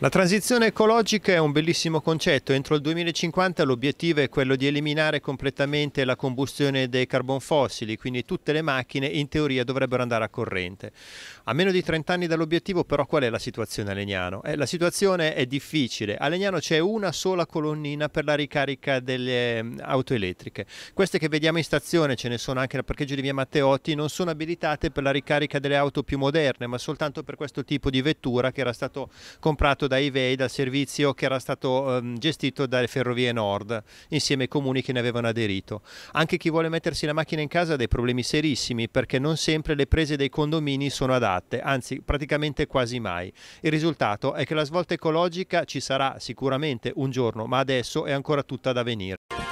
La transizione ecologica è un bellissimo concetto. Entro il 2050 l'obiettivo è quello di eliminare completamente la combustione dei carbon fossili, quindi tutte le macchine in teoria dovrebbero andare a corrente. A meno di 30 anni dall'obiettivo però qual è la situazione a Legnano? Eh, la situazione è difficile. A Legnano c'è una sola colonnina per la ricarica delle ehm, auto elettriche. Queste che vediamo in stazione, ce ne sono anche nel parcheggio di via Matteotti, non sono abilitate per la ricarica delle auto più moderne, ma soltanto per questo tipo di vettura che era stato comprato gestito da Ivei, dal servizio che era stato ehm, gestito dalle Ferrovie Nord, insieme ai comuni che ne avevano aderito. Anche chi vuole mettersi la macchina in casa ha dei problemi serissimi perché non sempre le prese dei condomini sono adatte, anzi praticamente quasi mai. Il risultato è che la svolta ecologica ci sarà sicuramente un giorno, ma adesso è ancora tutta da venire.